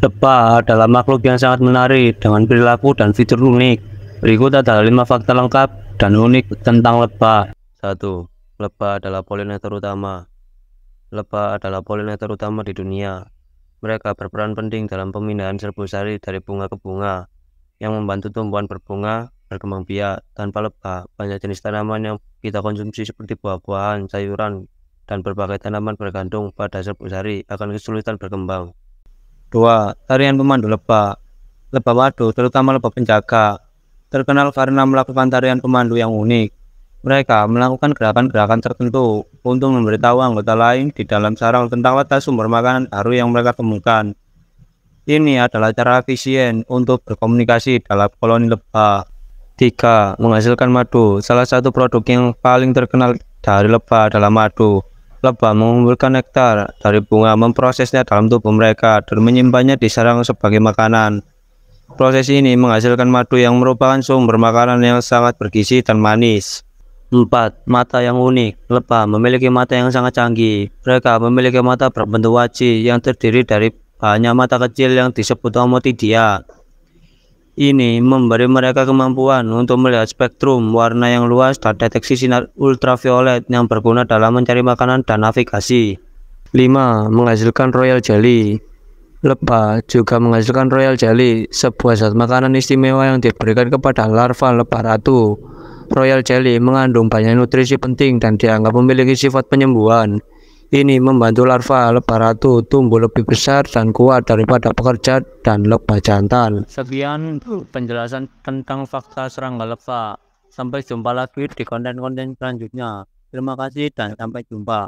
Lebah adalah makhluk yang sangat menarik dengan perilaku dan fitur unik. Berikut adalah lima fakta lengkap dan unik tentang lebah. 1. Lebah adalah polinator utama. Lebah adalah polinator utama di dunia. Mereka berperan penting dalam pemindahan sari dari bunga ke bunga yang membantu tumbuhan berbunga berkembang biak. Tanpa lebah, banyak jenis tanaman yang kita konsumsi seperti buah-buahan, sayuran, dan berbagai tanaman bergantung pada sari akan kesulitan berkembang. Dua, Tarian pemandu lebah. Lebah wado, terutama lebah penjaga, terkenal karena melakukan tarian pemandu yang unik. Mereka melakukan gerakan-gerakan tertentu untuk memberitahu anggota lain di dalam sarang tentang watak sumber makanan baru yang mereka temukan. Ini adalah cara efisien untuk berkomunikasi dalam koloni lebah. Tiga, Menghasilkan madu Salah satu produk yang paling terkenal dari lebah adalah madu. Lebah mengumpulkan nektar dari bunga, memprosesnya dalam tubuh mereka, dan menyimpannya di sarang sebagai makanan. Proses ini menghasilkan madu yang merupakan sumber makanan yang sangat bergizi dan manis. 4. Mata yang unik Lebah memiliki mata yang sangat canggih. Mereka memiliki mata berbentuk wajib yang terdiri dari banyak mata kecil yang disebut omotidia ini memberi mereka kemampuan untuk melihat spektrum warna yang luas dan deteksi sinar ultraviolet yang berguna dalam mencari makanan dan navigasi. 5. Menghasilkan royal jelly Lebah juga menghasilkan royal jelly, sebuah zat makanan istimewa yang diberikan kepada larva lebah ratu. Royal jelly mengandung banyak nutrisi penting dan dianggap memiliki sifat penyembuhan. Ini membantu larva lebah ratu tumbuh lebih besar dan kuat daripada pekerja dan lebah jantan. Sekian penjelasan tentang fakta serangga lebah. Sampai jumpa lagi di konten-konten selanjutnya. Terima kasih dan sampai jumpa.